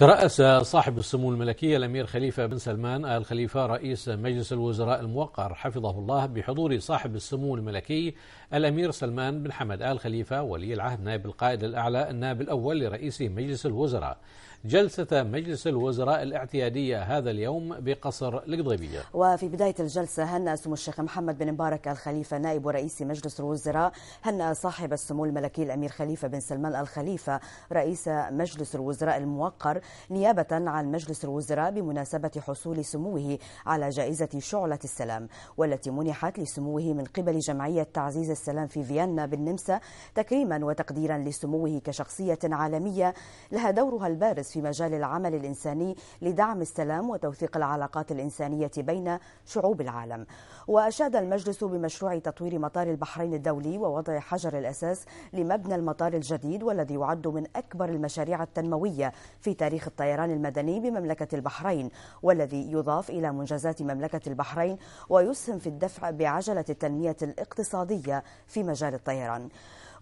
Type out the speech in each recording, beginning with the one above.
ترأس صاحب السمو الملكي الأمير خليفة بن سلمان آل خليفة رئيس مجلس الوزراء الموقر حفظه الله بحضور صاحب السمو الملكي الأمير سلمان بن حمد آل خليفة ولي العهد نائب القائد الأعلى النائب الأول لرئيس مجلس الوزراء جلسة مجلس الوزراء الاعتيادية هذا اليوم بقصر القضيبية وفي بداية الجلسة هنأ سمو الشيخ محمد بن مبارك الخليفة نائب رئيس مجلس الوزراء هنأ صاحب السمو الملكي الأمير خليفة بن سلمان الخليفة رئيس مجلس الوزراء الموقر نيابة عن مجلس الوزراء بمناسبة حصول سموه على جائزة شعلة السلام والتي منحت لسموه من قبل جمعية تعزيز السلام في فيينا بالنمسا تكريما وتقديرا لسموه كشخصية عالمية لها دورها البارز في مجال العمل الإنساني لدعم السلام وتوثيق العلاقات الإنسانية بين شعوب العالم وأشاد المجلس بمشروع تطوير مطار البحرين الدولي ووضع حجر الأساس لمبنى المطار الجديد والذي يعد من أكبر المشاريع التنموية في تاريخ الطيران المدني بمملكة البحرين والذي يضاف إلى منجزات مملكة البحرين ويسهم في الدفع بعجلة التنمية الاقتصادية في مجال الطيران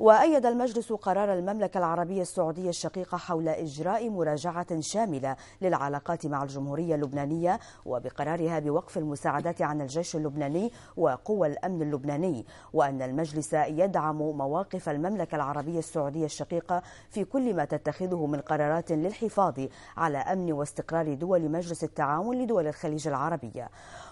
وأيد المجلس قرار المملكة العربية السعودية الشقيقة حول إجراء مراجعة شاملة للعلاقات مع الجمهورية اللبنانية وبقرارها بوقف المساعدات عن الجيش اللبناني وقوى الأمن اللبناني وأن المجلس يدعم مواقف المملكة العربية السعودية الشقيقة في كل ما تتخذه من قرارات للحفاظ على أمن واستقرار دول مجلس التعاون لدول الخليج العربية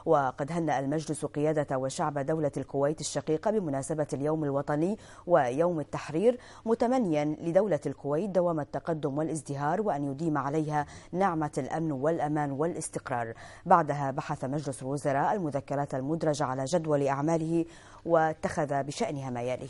وقد هنأ المجلس قيادة وشعب دولة الكويت الشقيقة بمناسبة اليوم الوطني ويوم يوم التحرير متمنيا لدولة الكويت دوام التقدم والازدهار وأن يديم عليها نعمة الأمن والأمان والاستقرار بعدها بحث مجلس الوزراء المذكرات المدرجة على جدول أعماله واتخذ بشأنها ما يلي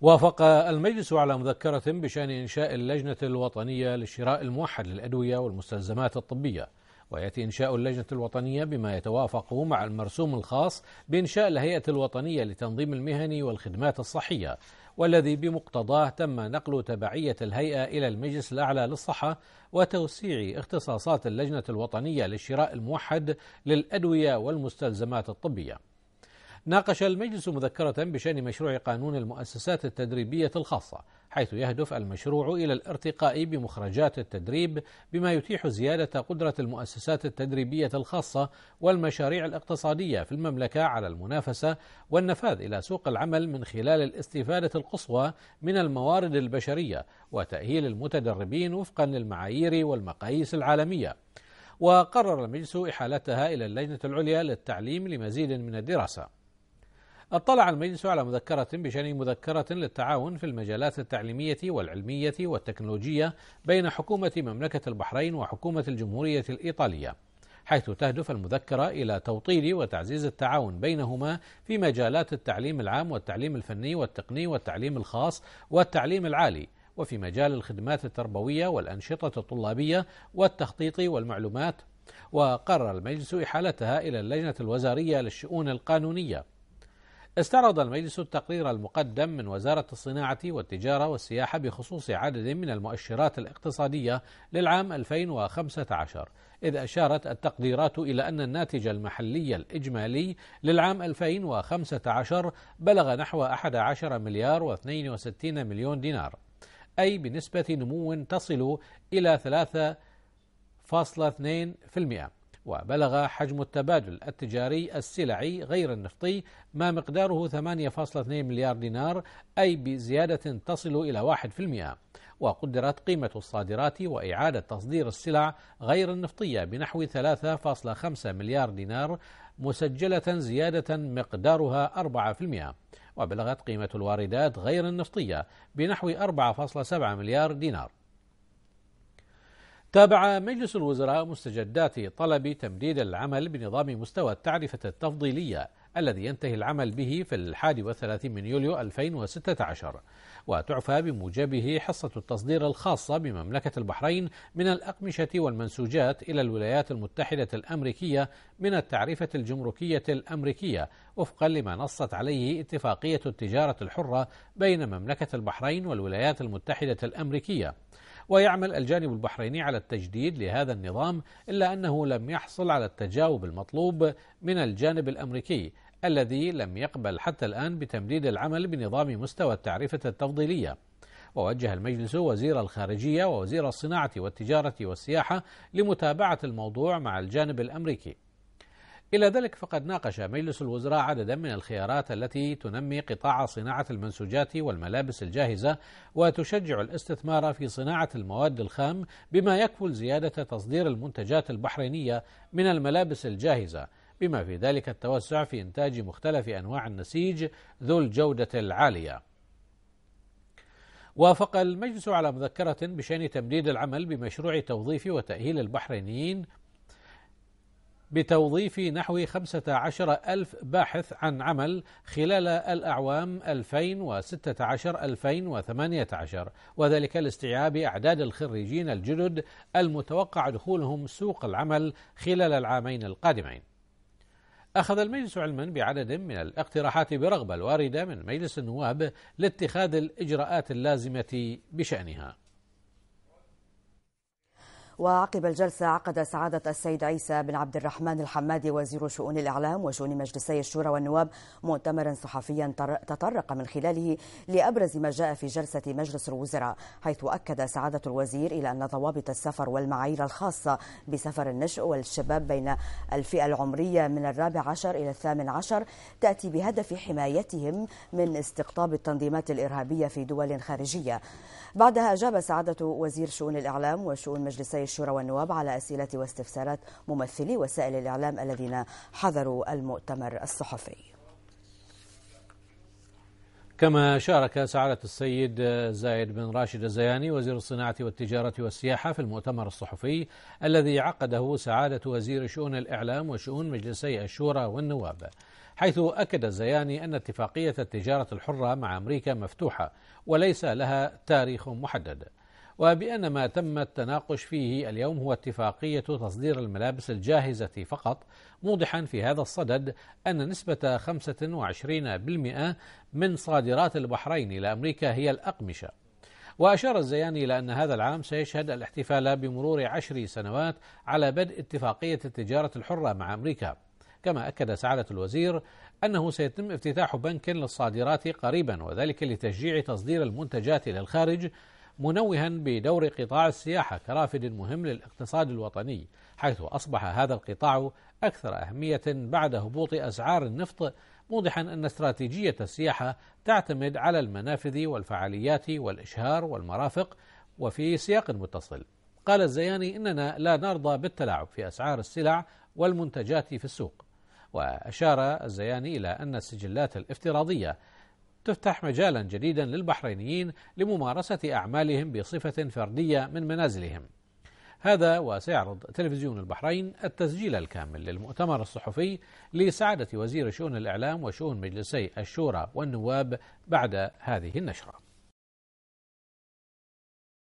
وافق المجلس على مذكرة بشأن إنشاء اللجنة الوطنية للشراء الموحد للأدوية والمستلزمات الطبية ويأتي إنشاء اللجنة الوطنية بما يتوافق مع المرسوم الخاص بإنشاء الهيئة الوطنية لتنظيم المهن والخدمات الصحية والذي بمقتضاه تم نقل تبعية الهيئة إلى المجلس الأعلى للصحة وتوسيع اختصاصات اللجنة الوطنية للشراء الموحد للأدوية والمستلزمات الطبية ناقش المجلس مذكرة بشأن مشروع قانون المؤسسات التدريبية الخاصة حيث يهدف المشروع إلى الارتقاء بمخرجات التدريب بما يتيح زيادة قدرة المؤسسات التدريبية الخاصة والمشاريع الاقتصادية في المملكة على المنافسة والنفاذ إلى سوق العمل من خلال الاستفادة القصوى من الموارد البشرية وتأهيل المتدربين وفقا للمعايير والمقاييس العالمية. وقرر المجلس إحالتها إلى اللجنة العليا للتعليم لمزيد من الدراسة. اطلع المجلس على مذكرة بشأن مذكرة للتعاون في المجالات التعليمية والعلمية والتكنولوجية بين حكومة مملكة البحرين وحكومة الجمهورية الإيطالية حيث تهدف المذكرة إلى توطيد وتعزيز التعاون بينهما في مجالات التعليم العام والتعليم الفني والتقني والتعليم الخاص والتعليم العالي وفي مجال الخدمات التربوية والأنشطة الطلابية والتخطيط والمعلومات وقرر المجلس إحالتها إلى اللجنة الوزارية للشؤون القانونية استعرض المجلس التقرير المقدم من وزارة الصناعة والتجارة والسياحة بخصوص عدد من المؤشرات الاقتصادية للعام 2015 إذ أشارت التقديرات إلى أن الناتج المحلي الإجمالي للعام 2015 بلغ نحو 11 مليار و62 مليون دينار أي بنسبة نمو تصل إلى 3.2% وبلغ حجم التبادل التجاري السلعي غير النفطي ما مقداره 8.2 مليار دينار أي بزيادة تصل إلى 1% وقدرت قيمة الصادرات وإعادة تصدير السلع غير النفطية بنحو 3.5 مليار دينار مسجلة زيادة مقدارها 4% وبلغت قيمة الواردات غير النفطية بنحو 4.7 مليار دينار تابع مجلس الوزراء مستجدات طلب تمديد العمل بنظام مستوى التعرفة التفضيلية الذي ينتهي العمل به في الحادي والثلاثين من يوليو 2016 وتعفى بموجبه حصة التصدير الخاصة بمملكة البحرين من الأقمشة والمنسوجات إلى الولايات المتحدة الأمريكية من التعرفة الجمركية الأمريكية وفقا لما نصت عليه اتفاقية التجارة الحرة بين مملكة البحرين والولايات المتحدة الأمريكية ويعمل الجانب البحريني على التجديد لهذا النظام إلا أنه لم يحصل على التجاوب المطلوب من الجانب الأمريكي الذي لم يقبل حتى الآن بتمديد العمل بنظام مستوى التعرفة التفضيلية ووجه المجلس وزير الخارجية ووزير الصناعة والتجارة والسياحة لمتابعة الموضوع مع الجانب الأمريكي إلى ذلك فقد ناقش مجلس الوزراء عددا من الخيارات التي تنمي قطاع صناعة المنسوجات والملابس الجاهزة وتشجع الاستثمار في صناعة المواد الخام بما يكفل زيادة تصدير المنتجات البحرينية من الملابس الجاهزة بما في ذلك التوسع في إنتاج مختلف أنواع النسيج ذو الجودة العالية وافق المجلس على مذكرة بشأن تمديد العمل بمشروع توظيف وتأهيل البحرينيين بتوظيف نحو 15 ألف باحث عن عمل خلال الأعوام 2016-2018 وذلك لاستيعاب أعداد الخريجين الجدد المتوقع دخولهم سوق العمل خلال العامين القادمين أخذ المجلس علما بعدد من الاقتراحات برغبة الواردة من مجلس النواب لاتخاذ الإجراءات اللازمة بشأنها وعقب الجلسة عقد سعادة السيد عيسى بن عبد الرحمن الحمادي وزير شؤون الإعلام وشؤون مجلسي الشورى والنواب مؤتمرا صحفيا تطرق من خلاله لأبرز ما جاء في جلسة مجلس الوزراء حيث أكد سعادة الوزير إلى أن ضوابط السفر والمعايير الخاصة بسفر النشء والشباب بين الفئة العمرية من الرابع عشر إلى الثامن عشر تأتي بهدف حمايتهم من استقطاب التنظيمات الإرهابية في دول خارجية بعدها أجاب سعادة وزير شؤون الإعلام وشؤون مجلسي الشورى والنواب على أسئلة واستفسارات ممثلي وسائل الإعلام الذين حضروا المؤتمر الصحفي كما شارك سعادة السيد زايد بن راشد الزياني وزير الصناعة والتجارة والسياحة في المؤتمر الصحفي الذي عقده سعادة وزير شؤون الإعلام وشؤون مجلسي الشورى والنواب حيث أكد الزياني أن اتفاقية التجارة الحرة مع أمريكا مفتوحة وليس لها تاريخ محدد وبأن ما تم التناقش فيه اليوم هو اتفاقية تصدير الملابس الجاهزة فقط موضحا في هذا الصدد أن نسبة 25% من صادرات البحرين إلى أمريكا هي الأقمشة وأشار الزياني إلى أن هذا العام سيشهد الاحتفال بمرور عشر سنوات على بدء اتفاقية التجارة الحرة مع أمريكا كما أكد سعادة الوزير أنه سيتم افتتاح بنك للصادرات قريبا وذلك لتشجيع تصدير المنتجات إلى الخارج منوها بدور قطاع السياحة كرافد مهم للاقتصاد الوطني حيث أصبح هذا القطاع أكثر أهمية بعد هبوط أسعار النفط موضحا أن استراتيجية السياحة تعتمد على المنافذ والفعاليات والإشهار والمرافق وفي سياق متصل قال الزياني إننا لا نرضى بالتلاعب في أسعار السلع والمنتجات في السوق وأشار الزياني إلى أن السجلات الافتراضية تفتح مجالا جديدا للبحرينيين لممارسة أعمالهم بصفة فردية من منازلهم هذا وسيعرض تلفزيون البحرين التسجيل الكامل للمؤتمر الصحفي لسعادة وزير شؤون الإعلام وشؤون مجلسي الشورى والنواب بعد هذه النشرة